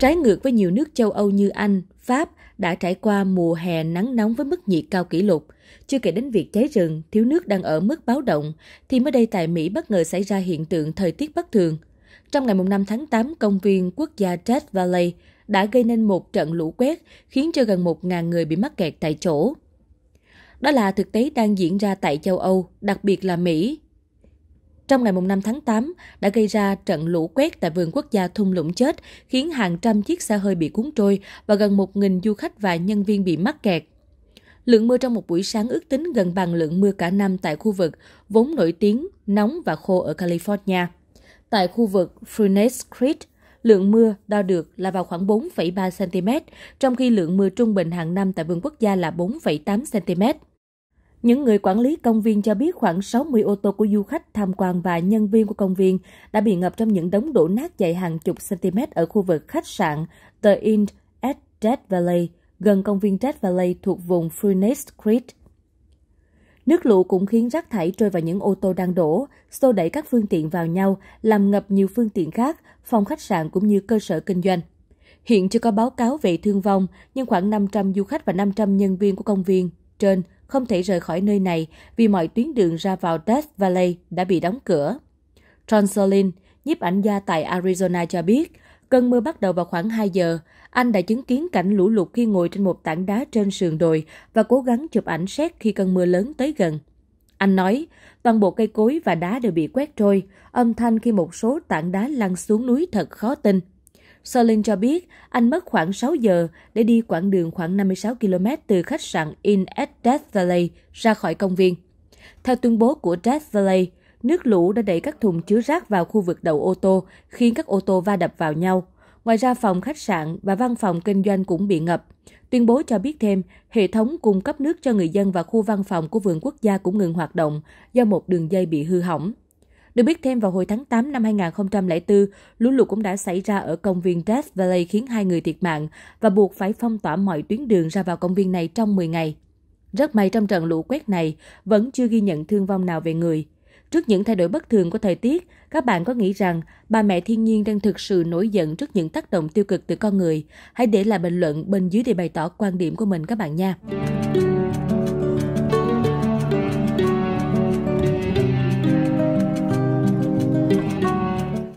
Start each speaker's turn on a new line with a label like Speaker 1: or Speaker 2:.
Speaker 1: Trái ngược với nhiều nước châu Âu như Anh, Pháp đã trải qua mùa hè nắng nóng với mức nhiệt cao kỷ lục. Chưa kể đến việc cháy rừng, thiếu nước đang ở mức báo động, thì mới đây tại Mỹ bất ngờ xảy ra hiện tượng thời tiết bất thường. Trong ngày 5 tháng 8, công viên quốc gia Death Valley đã gây nên một trận lũ quét khiến cho gần 1.000 người bị mắc kẹt tại chỗ. Đó là thực tế đang diễn ra tại châu Âu, đặc biệt là Mỹ, trong ngày 5 tháng 8 đã gây ra trận lũ quét tại vườn quốc gia thung lũng chết, khiến hàng trăm chiếc xe hơi bị cuốn trôi và gần 1.000 du khách và nhân viên bị mắc kẹt. Lượng mưa trong một buổi sáng ước tính gần bằng lượng mưa cả năm tại khu vực vốn nổi tiếng, nóng và khô ở California. Tại khu vực Furnace Creek, lượng mưa đo được là vào khoảng 4,3 cm, trong khi lượng mưa trung bình hàng năm tại vườn quốc gia là 4,8 cm. Những người quản lý công viên cho biết khoảng 60 ô tô của du khách tham quan và nhân viên của công viên đã bị ngập trong những đống đổ nát dày hàng chục cm ở khu vực khách sạn The Inn at Dead Valley, gần công viên Dead Valley thuộc vùng Furnace Creek. Nước lũ cũng khiến rác thải trôi vào những ô tô đang đổ, xô đẩy các phương tiện vào nhau, làm ngập nhiều phương tiện khác, phòng khách sạn cũng như cơ sở kinh doanh. Hiện chưa có báo cáo về thương vong, nhưng khoảng 500 du khách và 500 nhân viên của công viên trên không thể rời khỏi nơi này vì mọi tuyến đường ra vào Death Valley đã bị đóng cửa. Tronsolin, nhiếp ảnh gia tại Arizona cho biết, cơn mưa bắt đầu vào khoảng 2 giờ, anh đã chứng kiến cảnh lũ lụt khi ngồi trên một tảng đá trên sườn đồi và cố gắng chụp ảnh xét khi cơn mưa lớn tới gần. Anh nói, toàn bộ cây cối và đá đều bị quét trôi, âm thanh khi một số tảng đá lăn xuống núi thật khó tin. Solin cho biết anh mất khoảng 6 giờ để đi quãng đường khoảng 56 km từ khách sạn Inn at Death Valley ra khỏi công viên. Theo tuyên bố của Death Valley, nước lũ đã đẩy các thùng chứa rác vào khu vực đầu ô tô, khiến các ô tô va đập vào nhau. Ngoài ra, phòng khách sạn và văn phòng kinh doanh cũng bị ngập. Tuyên bố cho biết thêm, hệ thống cung cấp nước cho người dân và khu văn phòng của vườn quốc gia cũng ngừng hoạt động do một đường dây bị hư hỏng. Được biết thêm vào hồi tháng 8 năm 2004, lũ lụt cũng đã xảy ra ở công viên Death Valley khiến hai người thiệt mạng và buộc phải phong tỏa mọi tuyến đường ra vào công viên này trong 10 ngày. Rất may trong trận lũ quét này vẫn chưa ghi nhận thương vong nào về người. Trước những thay đổi bất thường của thời tiết, các bạn có nghĩ rằng bà mẹ thiên nhiên đang thực sự nổi giận trước những tác động tiêu cực từ con người? Hãy để lại bình luận bên dưới để bày tỏ quan điểm của mình các bạn nha.